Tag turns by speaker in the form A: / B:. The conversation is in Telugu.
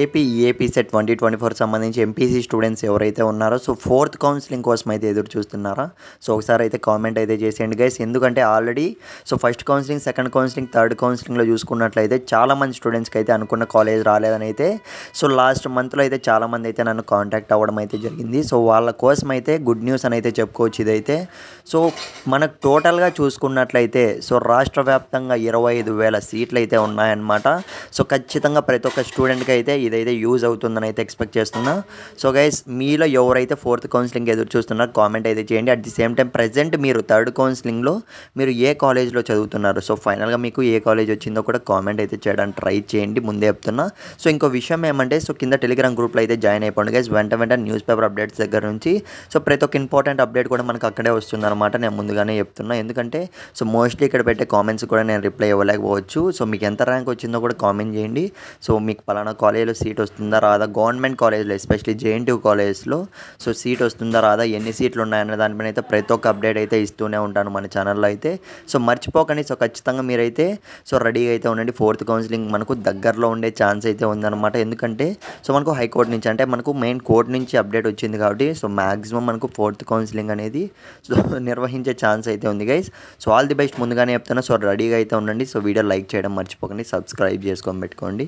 A: AP AP SET twenty twenty four సంబంధించి ఎంపీసీ స్టూడెంట్స్ ఎవరైతే ఉన్నారో సో ఫోర్త్ కౌన్సిలింగ్ కోసం అయితే ఎదురు చూస్తున్నారా సో ఒకసారి అయితే కామెంట్ అయితే చేసేయండి గైస్ ఎందుకంటే already so first counselling second counselling third కౌన్సిలింగ్లో చూసుకున్నట్లయితే చాలామంది స్టూడెంట్స్కి అయితే అనుకున్న కాలేజ్ రాలేదని అయితే సో లాస్ట్ మంత్లో అయితే చాలా మంది అయితే నన్ను కాంటాక్ట్ అవ్వడం అయితే జరిగింది సో వాళ్ళ కోసం అయితే గుడ్ న్యూస్ అని అయితే చెప్పుకోవచ్చు ఇదైతే సో మనకు టోటల్గా చూసుకున్నట్లయితే సో రాష్ట్ర వ్యాప్తంగా ఇరవై ఐదు వేల సీట్లు అయితే ఉన్నాయన్నమాట సో ఖచ్చితంగా ప్రతి ఒక్క స్టూడెంట్కి అయితే అయితే ఇదైతే యూజ్ అవుతుందని అయితే ఎక్స్పెక్ట్ చేస్తున్నా సో గైస్ మీలో ఎవరైతే ఫోర్త్ కౌన్సిలింగ్ ఎదురు చూస్తున్నారో కామెంట్ అయితే చేయండి at the same time present మీరు థర్డ్ కౌన్సిలింగ్లో మీరు ఏ కాలేజ్లో చదువుతున్నారు సో ఫైనల్గా మీకు ఏ కాలేజ్ వచ్చిందో కూడా కామెంట్ అయితే చేయడానికి ట్రై చేయండి ముందే చెప్తున్నా సో ఇంకో విషయం ఏమంటే సో కింద టెలిగ్రామ్ గ్రూప్లో అయితే జాయిన్ అయిపోండి గైస్ వెంట వెంట న్యూస్ పేపర్ అప్డేట్స్ దగ్గర నుంచి సో ప్రతి ఒక్క ఇంపార్టెంట్ అప్డేట్ కూడా మనకు అక్కడే వస్తుందన్నమాట నేను ముందుగానే చెప్తున్నా ఎందుకంటే సో మోస్ట్లీ ఇక్కడ పెట్టే కామెంట్స్ కూడా నేను రిప్లై ఇవ్వలేకపోవచ్చు సో మీకు ఎంత ర్యాంక్ వచ్చిందో కూడా కామెంట్ చేయండి సో మీకు పలానా కాలేజ్ కాలేజీలో సీట్ వస్తుందా రాదా గవర్నమెంట్ కాలేజ్లో ఎస్పెషలీ జేఎన్టీ కాలేజెస్లో సో సీట్ వస్తుందా రాదా ఎన్ని సీట్లు ఉన్నాయన్న దానిపైన అయితే ప్రతి ఒక్క అప్డేట్ అయితే ఇస్తూనే ఉంటాను మన ఛానల్లో అయితే సో మర్చిపోకండి సో ఖచ్చితంగా మీరైతే సో రెడీగా అయితే ఉండండి ఫోర్త్ కౌన్సిలింగ్ మనకు దగ్గరలో ఉండే ఛాన్స్ అయితే ఉందన్నమాట ఎందుకంటే సో మనకు హైకోర్టు నుంచి అంటే మనకు మెయిన్ కోర్టు నుంచి అప్డేట్ వచ్చింది కాబట్టి సో మ్యాక్సిమం మనకు ఫోర్త్ కౌన్సిలింగ్ అనేది సో నిర్వహించే ఛాన్స్ అయితే ఉంది guys so all the best ముందుగానే చెప్తాను సో రెడీగా అయితే ఉండండి సో వీడియో లైక్ చేయడం మర్చిపోకండి సబ్స్క్రైబ్ చేసుకొని పెట్టుకోండి